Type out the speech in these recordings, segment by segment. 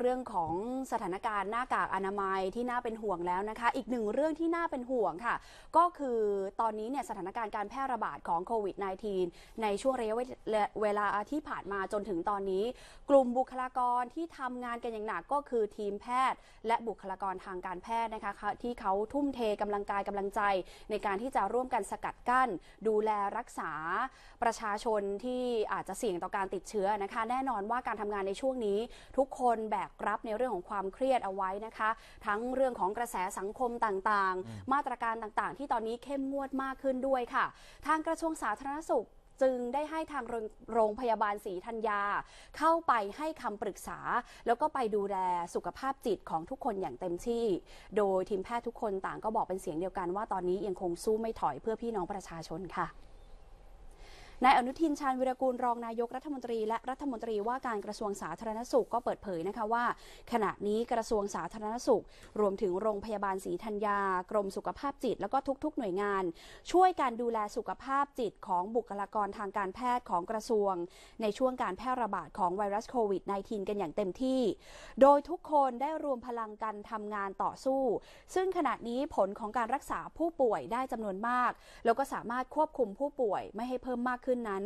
เรื่องของสถานการณ์หน้ากากอนามัยที่น่าเป็นห่วงแล้วนะคะ อีกหนึ่งเรื่องที่น่าเป็นห่วงค่ะ ก็คือตอนนี้เนี่ยสถานการณ์การแพร่ระบาดของโควิด -19 ในช่วงระยะเวลาที่ผ่านมาจนถึงตอนนี้ กลุ่มบุคลากรที่ทำงานกันอย่างหนักก็คือทีมแพทย์ และบุคลากรทางการแพทย์นะคะที่เขาทุ่มเทกำลังกายกำลังใจในการที่จะร่วมกันสกัดกั้น ดูแลรักษาประชาชนที่อาจจะเสี่ยงต่อการติดเชื้อนะคะ แน่นอนว่าการทำงานในช่วงนี้ทุกคนแบบกรับในเรื่องของความเครียดเอาไว้นะคะ ทั้งเรื่องของกระแสสังคมต่างๆ มาตรการต่างๆ ที่ตอนนี้เข้มงวดมากขึ้นด้วยค่ะ ทางกระทรวงสาธารณสุข จึงได้ให้ทางโรงพยาบาลศรีธัญญาเข้าไปให้คำปรึกษา แล้วก็ไปดูแลสุขภาพจิตของทุกคนอย่างเต็มที่โดยทีมแพทย์ทุกคนต่างก็บอกเป็นเสียงเดียวกันว่าตอนนี้ยังคงสู้ไม่ถอยเพื่อพี่น้องประชาชนค่ะนายอนุทินชาญวิรกูลรองนายกรัฐมนตรีและรัฐมนตรีว่าการกระทรวงสาธารณสุขก็เปิดเผยนะคะว่า ขณะนี้กระทรวงสาธารณสุข รวมถึงโรงพยาบาลศรีธัญญากรมสุขภาพจิต แล้วก็ทุกๆ หน่วยงาน ช่วยการดูแลสุขภาพจิต ของบุคลากรทางการแพทย์ของกระทรวง ในช่วงการแพร่ระบาดของไวรัสโควิด -19 กันอย่างเต็มที่ โดยทุกคนได้รวมพลังกันทำงานต่อสู้ ซึ่งขณะนี้ผลของการรักษาผู้ป่วยได้จำนวนมาก แล้วก็สามารถควบคุมผู้ป่วย ไม่ให้เพิ่มมากขึ้นึ้นนั้น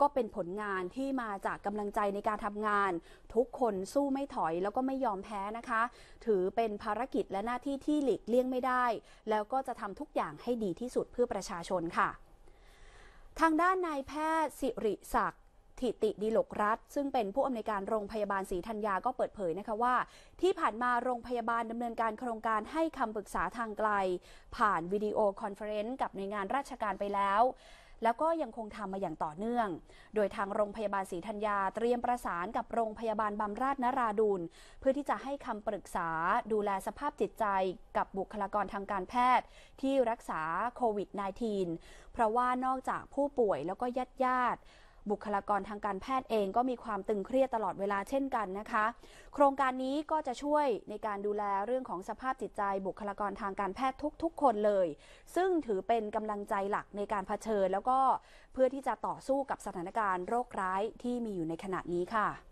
ก็เป็นผลงานที่มาจากกำลังใจในการทำงาน ทุกคนสู้ไม่ถอยแล้วก็ไม่ยอมแพ้นะคะ ถือเป็นภารกิจและหน้าที่ที่หลีกเลี่ยงไม่ได้ แล้วก็จะทำทุกอย่างให้ดีที่สุดเพื่อประชาชนค่ะ ทางด้านนายแพทย์สิริศักดิ์ทิติดีหลกรัฐซึ่งเป็นผู้อำนวยการโรงพยาบาลศรีธัญญาก็เปิดเผยนะคะว่า ที่ผ่านมาโรงพยาบาลดำเนินการโครงการให้คำปรึกษาทางไกล ผ่านวิดีโอคอนเฟอเรนซ์กับหน่วยงานราชการไปแล้วแล้วก็ยังคงทำมาอย่างต่อเนื่อง โดยทางโรงพยาบาลศรีธัญญาเตรียมประสานกับโรงพยาบาลบำราชนราดูลเพื่อที่จะให้คำปรึกษาดูแลสภาพจิตใจ กับบุคลากรทางการแพทย์ ที่รักษาโควิด -19 เพราะว่านอกจากผู้ป่วยแล้วก็ญาติญาติบุคลากรทางการแพทย์เองก็มีความตึงเครียดตลอดเวลาเช่นกันนะคะ โครงการนี้ก็จะช่วยในการดูแลเรื่องของสภาพจิตใจ บุคลากรทางการแพทย์ทุก ๆ คนเลย ซึ่งถือเป็นกำลังใจหลักในการเผชิญแล้วก็เพื่อที่จะต่อสู้กับสถานการณ์โรคร้ายที่มีอยู่ในขณะนี้ค่ะ